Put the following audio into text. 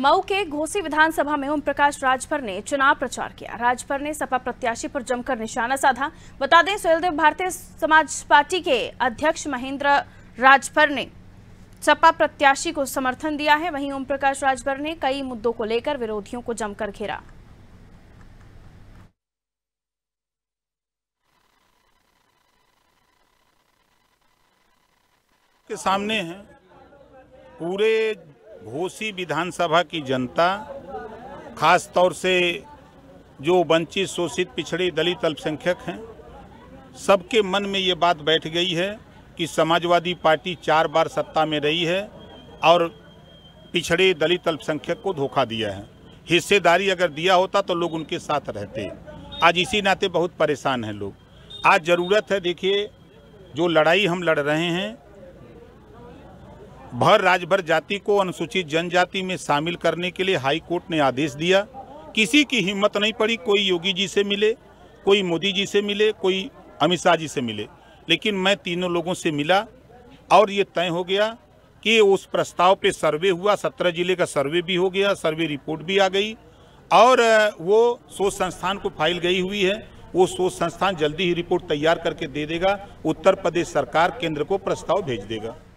मऊ के घोसी विधानसभा में ओम प्रकाश राजभर ने चुनाव प्रचार किया राजभर ने सपा प्रत्याशी पर जमकर निशाना साधा बता दें सुहेलदेव भारतीय समाज पार्टी के अध्यक्ष महेंद्र राजभर ने सपा प्रत्याशी को समर्थन दिया है वहीं ओम प्रकाश राजभर ने कई मुद्दों को लेकर विरोधियों को जमकर घेरा के सामने है पूरे घोसी विधानसभा की जनता खास तौर से जो वंचित शोषित पिछड़े दलित अल्पसंख्यक हैं सबके मन में ये बात बैठ गई है कि समाजवादी पार्टी चार बार सत्ता में रही है और पिछड़े दलित अल्पसंख्यक को धोखा दिया है हिस्सेदारी अगर दिया होता तो लोग उनके साथ रहते आज इसी नाते बहुत परेशान हैं लोग आज ज़रूरत है देखिए जो लड़ाई हम लड़ रहे हैं भर राजभर जाति को अनुसूचित जनजाति में शामिल करने के लिए हाई कोर्ट ने आदेश दिया किसी की हिम्मत नहीं पड़ी कोई योगी जी से मिले कोई मोदी जी से मिले कोई अमित शाह जी से मिले लेकिन मैं तीनों लोगों से मिला और ये तय हो गया कि उस प्रस्ताव पे सर्वे हुआ सत्रह जिले का सर्वे भी हो गया सर्वे रिपोर्ट भी आ गई और वो शोध संस्थान को फाइल गई हुई है वो शोध संस्थान जल्दी ही रिपोर्ट तैयार करके दे देगा उत्तर प्रदेश सरकार केंद्र को प्रस्ताव भेज देगा